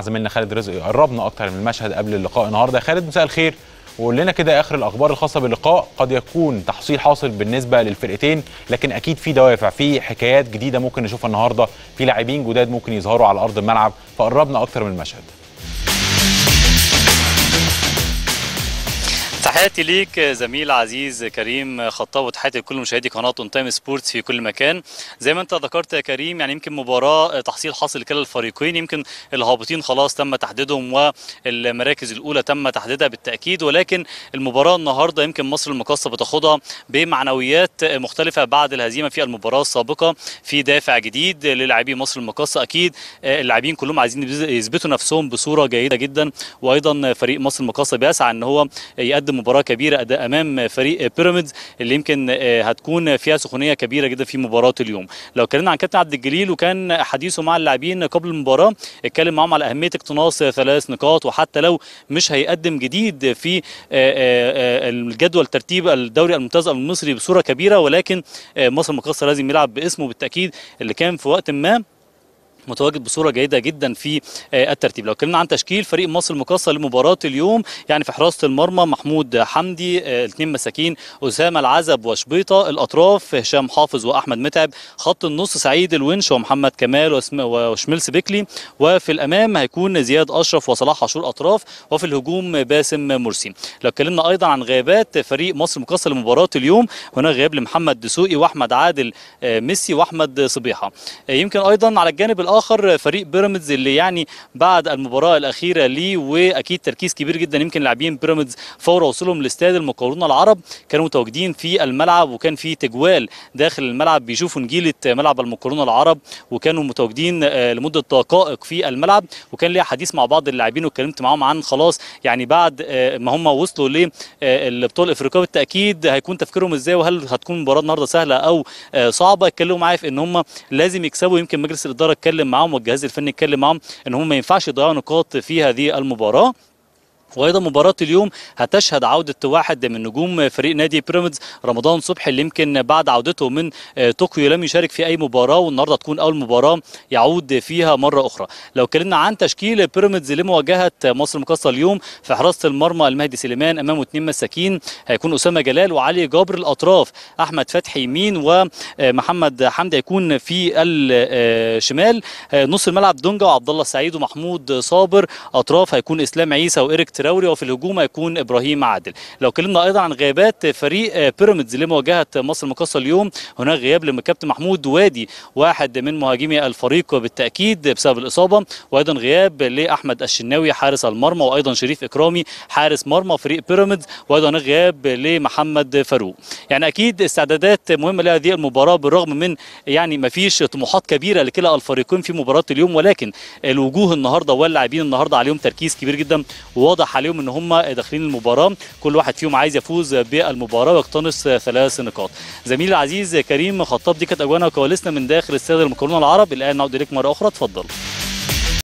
زميلنا خالد رزق يقربنا اكتر من المشهد قبل اللقاء النهارده خالد مساء الخير وقول لنا كده اخر الاخبار الخاصه باللقاء قد يكون تحصيل حاصل بالنسبه للفرقتين لكن اكيد في دوافع في حكايات جديده ممكن نشوفها النهارده في لاعبين جداد ممكن يظهروا على ارض الملعب فقربنا اكتر من المشهد تحياتي ليك زميل عزيز كريم خطاب وتحياتي لكل مشاهدي قناه اون تايم سبورتس في كل مكان زي ما انت ذكرت يا كريم يعني يمكن مباراه آه، تحصيل حاصل لكلا الفريقين يمكن الهابطين خلاص تم تحديدهم والمراكز الاولى تم تحديدها بالتاكيد ولكن المباراه النهارده يمكن مصر المقاصه بتاخدها بمعنويات مختلفه بعد الهزيمه في المباراه السابقه في دافع جديد للاعبي مصر المقاصه اكيد آه، اللاعبين كلهم عايزين يثبتوا نفسهم بصوره جيده جدا وايضا فريق مصر المقاصه بيسعى ان هو يقدم مباراه كبيره اداء امام فريق بيراميدز اللي يمكن آه، هتكون فيها سخونيه كبيره جدا في مباراه اليوم لو اتكلمنا عن كابتن عبد الجليل وكان حديثه مع اللاعبين قبل المباراه اتكلم معاهم على اهميه اقتناص ثلاث نقاط وحتى لو مش هيقدم جديد في آه، آه، الجدول ترتيب الدوري الممتاز المصري بصوره كبيره ولكن مصر المقاصه لازم يلعب باسمه بالتاكيد اللي كان في وقت ما متواجد بصوره جيده جدا في آه، الترتيب لو اتكلمنا عن تشكيل فريق مصر المقاصه لمباراه اليوم يعني في حراسه المرمى محمود حمدي آه، الاثنين مساكين اسامه العزب وشبيطه الاطراف هشام حافظ واحمد متعب خط النص سعيد الونش ومحمد كمال وشميلس بيكلي وفي الامام هيكون زياد اشرف وصلاح عاشور اطراف وفي الهجوم باسم مرسي لو اتكلمنا ايضا عن غيابات فريق مصر المقاصه لمباراه اليوم هناك غياب لمحمد دسوقي واحمد عادل آه، ميسي واحمد صبيحه يمكن ايضا على الجانب الاخر فريق بيراميدز اللي يعني بعد المباراه الاخيره ليه واكيد تركيز كبير جدا يمكن لاعبين بيراميدز فور وصولهم لاستاد المقاولون العرب كانوا متواجدين في الملعب وكان في تجوال داخل الملعب بيشوفوا نجيله ملعب المقاولون العرب وكانوا متواجدين آه، لمده دقائق في الملعب وكان ليا حديث مع بعض اللاعبين واتكلمت معاهم عن خلاص يعني بعد آه، ما هم وصلوا للبطوله آه، الافريقيه بالتاكيد هيكون تفكيرهم ازاي وهل هتكون مباراه النهارده سهله او صعبه اتكلموا معايا في ان هم لازم يكسبوا يمكن مجلس الاداره اتكلم اتكلم معاهم والجهاز الفني اتكلم معاهم ان هم ما ينفعش يضيعوا نقاط في هذه المباراه وايضا مباراه اليوم هتشهد عوده واحد من نجوم فريق نادي بيراميدز رمضان صبحي اللي يمكن بعد عودته من آه، طوكيو لم يشارك في اي مباراه والنهارده تكون اول مباراه يعود فيها مره اخرى لو اتكلمنا عن تشكيل بيراميدز لمواجهه مصر المقاصه اليوم في حراسه المرمى المهدي سليمان امامه اثنين مساكين هيكون اسامه جلال وعلي جابر الاطراف احمد فتحي يمين ومحمد آه، حمدي هيكون في الشمال آه، نص الملعب دونجا وعبد الله سعيد ومحمود صابر اطراف هيكون اسلام عيسى وايريك التراوري وفي الهجوم هيكون ابراهيم عادل لو كلمنا ايضا عن غيابات فريق آه، بيراميدز لمواجهه مصر المقاصه اليوم هناك غياب للكابتن محمود وادي واحد من مهاجمي الفريق بالتاكيد بسبب الاصابه وايضا غياب لاحمد الشناوي حارس المرمى وايضا شريف اكرامي حارس مرمى فريق بيراميدز وايضا غياب لمحمد فاروق يعني اكيد استعدادات مهمه لهذه المباراه بالرغم من يعني ما فيش طموحات كبيره لكلا الفريقين في مباراه اليوم ولكن الوجوه النهارده واللاعبين النهارده عليهم تركيز كبير جدا وواضح حق عليهم ان هم داخلين المباراه كل واحد فيهم عايز يفوز بالمباراه ويقتنص ثلاث نقاط زميلي العزيز كريم خطاب دي كانت اجوانا وكواليسنا من داخل الساده المكرونه العرب الان نعود اليك مره اخرى اتفضل